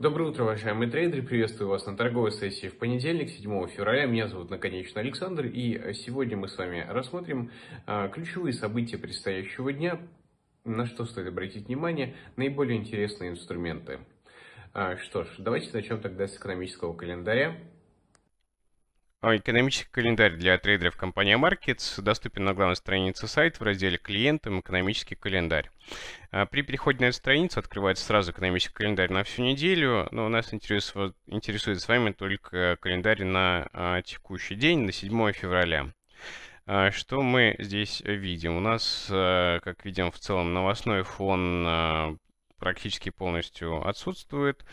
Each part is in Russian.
Доброе утро, уважаемые трейдеры. Приветствую вас на торговой сессии в понедельник, 7 февраля. Меня зовут наконечно Александр. И э, сегодня мы с вами рассмотрим э, ключевые события предстоящего дня, на что стоит обратить внимание, наиболее интересные инструменты. Э, что ж, давайте начнем тогда с экономического календаря. А, экономический календарь для трейдеров компании Markets доступен на главной странице сайта в разделе «Клиентам. Экономический календарь». А, при переходе на эту страницу открывается сразу экономический календарь на всю неделю, но нас интересует, интересует с вами только календарь на а, текущий день, на 7 февраля. Что мы здесь видим? У нас, как видим, в целом новостной фон практически полностью отсутствует.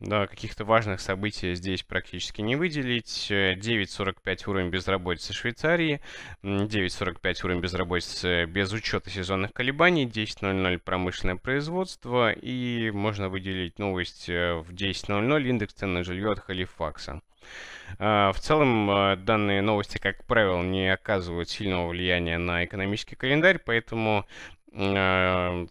Да, каких-то важных событий здесь практически не выделить. 9.45 уровень безработицы Швейцарии, 9.45 уровень безработицы без учета сезонных колебаний, 10.00 промышленное производство и можно выделить новость э, в 10.00 индекс цен на жилье от Халифакса. А, в целом, э, данные новости, как правило, не оказывают сильного влияния на экономический календарь, поэтому э,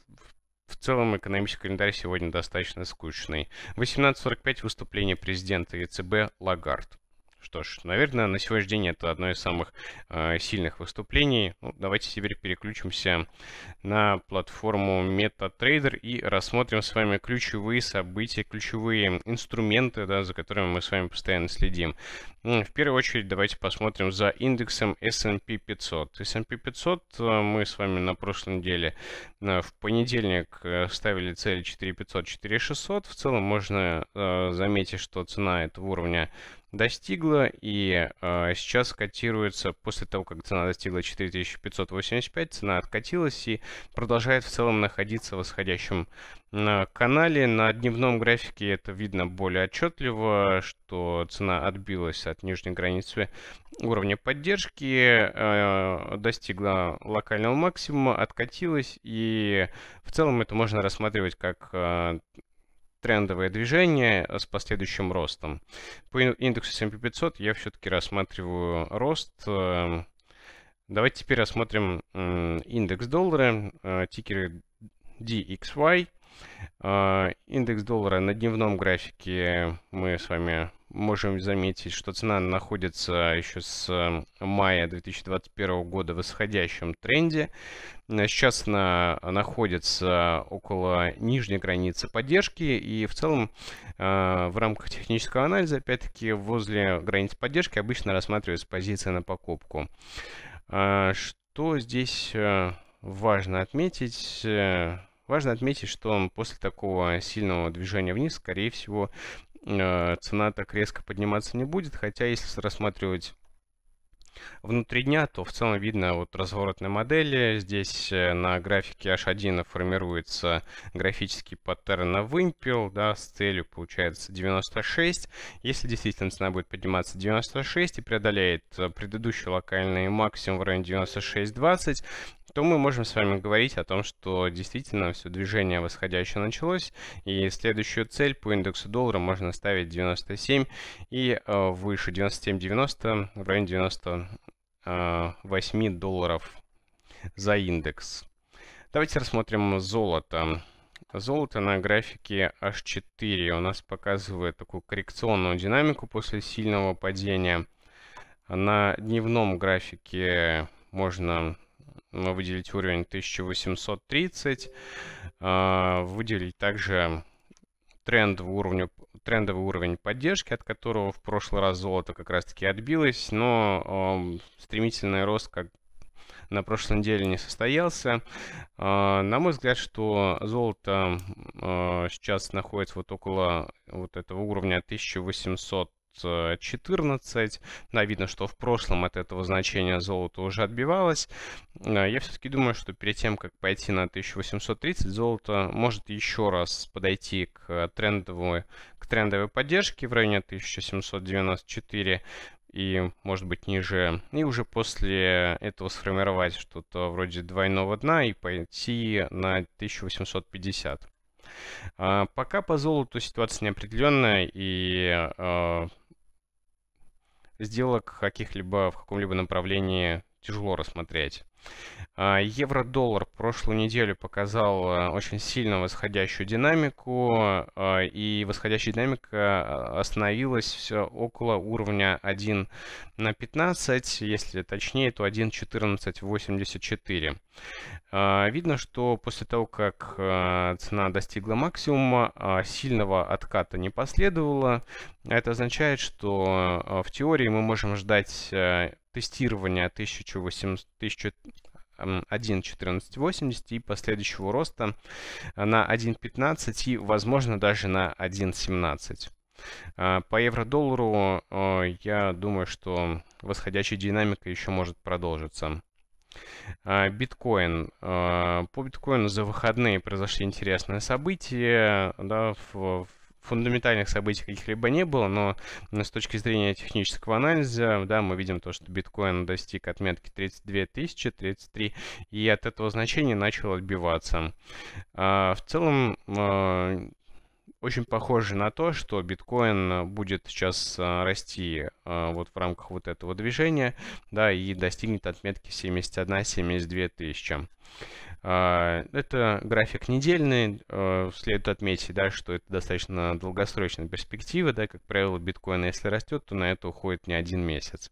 в целом экономический календарь сегодня достаточно скучный. 18.45 выступление президента ЕЦБ Лагард. Что ж, наверное, на сегодняшний день это одно из самых э, сильных выступлений. Ну, давайте теперь переключимся на платформу MetaTrader и рассмотрим с вами ключевые события, ключевые инструменты, да, за которыми мы с вами постоянно следим. В первую очередь давайте посмотрим за индексом S&P 500. S&P 500 э, мы с вами на прошлой неделе э, в понедельник э, ставили цель 4500-4600. В целом можно заметить, что цена этого уровня достигла и э, сейчас котируется после того, как цена достигла 4585, цена откатилась и продолжает в целом находиться в восходящем э, канале. На дневном графике это видно более отчетливо, что цена отбилась от нижней границы уровня поддержки, э, достигла локального максимума, откатилась и в целом это можно рассматривать как э, трендовое движение э, с последующим ростом. По индексу S&P 500 я все-таки рассматриваю рост. Эм, давайте теперь рассмотрим индекс доллара, э, тикеры DXY. Э, индекс доллара на дневном графике мы с вами можем заметить, что цена находится еще с мая 2021 года в восходящем тренде. Э, сейчас она находится около нижней границы поддержки и в целом э, в рамках технического анализа, опять-таки, возле границы поддержки обычно рассматривается позиция на покупку. Э, что здесь важно отметить? Важно отметить, что после такого сильного движения вниз, скорее всего, Э, цена так резко подниматься не будет, хотя если рассматривать внутри дня, то в целом видно вот разворотная модели Здесь э, на графике H1 формируется графический паттерн на вымпел, да, с целью получается 96. Если действительно цена будет подниматься 96 и преодолеет э, предыдущий локальный максимум в районе 96.20, то мы можем с вами говорить о том, что действительно все движение восходящее началось, и следующую цель по индексу доллара можно ставить 97 и э, выше 97.90 в районе 90 порядка 8 долларов за индекс. Давайте рассмотрим золото. Золото на графике H4 у нас показывает такую коррекционную динамику после сильного падения. На дневном графике можно выделить уровень 1830, а, выделить также трендовый уровень, трендовый уровень поддержки, от которого в прошлый раз золото как раз-таки отбилось, но э, стремительный рост как на прошлой неделе не состоялся. Э, на мой взгляд, что золото э, сейчас находится вот около вот этого уровня 1800 14. Э, да, видно, что в прошлом от этого значения золото уже отбивалось. Э, я все-таки думаю, что перед тем, как пойти на 1830, золото может еще раз подойти к трендовой, к трендовой поддержке в районе 1794 и, может быть, ниже. И уже после этого сформировать что-то вроде двойного дна и пойти на 1850. Э, пока по золоту ситуация неопределенная и сделок каких-либо в каком-либо направлении тяжело рассмотреть. А, евро-доллар прошлую неделю показал э, очень сильно восходящую динамику, а, и восходящая динамика а, остановилась все около уровня 1 на 15, если точнее, то 1.1484. Видно, что после того, как цена достигла максимума, сильного отката не последовало. Это означает, что в теории мы можем ждать э, тестирования 1800, 1000, 1.1480 и последующего роста э, на 1.15 и, возможно, даже на 1.17. А, по евро-доллару э, я думаю, что восходящая динамика еще может продолжиться. А, биткоин. А, по биткоину за выходные произошли интересные события. Да, в, в фундаментальных событий каких-либо не было, но с точки зрения технического анализа, да, мы видим то, что биткоин достиг отметки 32 тысячи, 33, и от этого значения начал отбиваться. А, в целом, а, очень похоже на то, что биткоин будет сейчас а, расти вот в рамках вот этого движения, да, и достигнет отметки 71-72 тысячи. А, это график недельный. А, следует отметить, да, что это достаточно долгосрочная перспектива. Да, как правило, биткоин, если растет, то на это уходит не один месяц.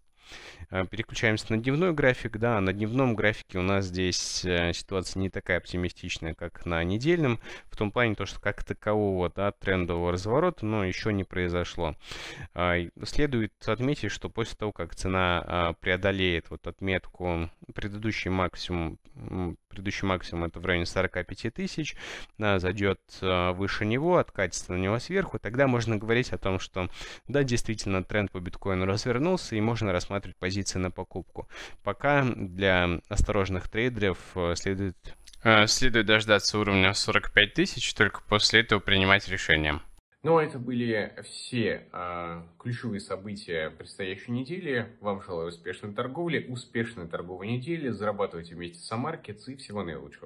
А, переключаемся на дневной график. Да, на дневном графике у нас здесь э, ситуация не такая оптимистичная, как на недельном, в том плане, то, что как такового да, трендового разворота но еще не произошло. Следует отметить, что после того, как цена преодолеет вот отметку предыдущий максимум Предыдущий максимум это в районе 45 тысяч. Зайдет э, выше него, откатится на него сверху. Тогда можно говорить о том, что да, действительно тренд по биткоину развернулся и можно рассматривать позиции на покупку. Пока для осторожных трейдеров э, следует... Э, следует дождаться уровня 45 тысяч, только после этого принимать решение. Ну, а это были все э, ключевые события предстоящей недели. Вам желаю успешной торговли, успешной торговой недели. Зарабатывайте вместе с Амаркетс и всего наилучшего.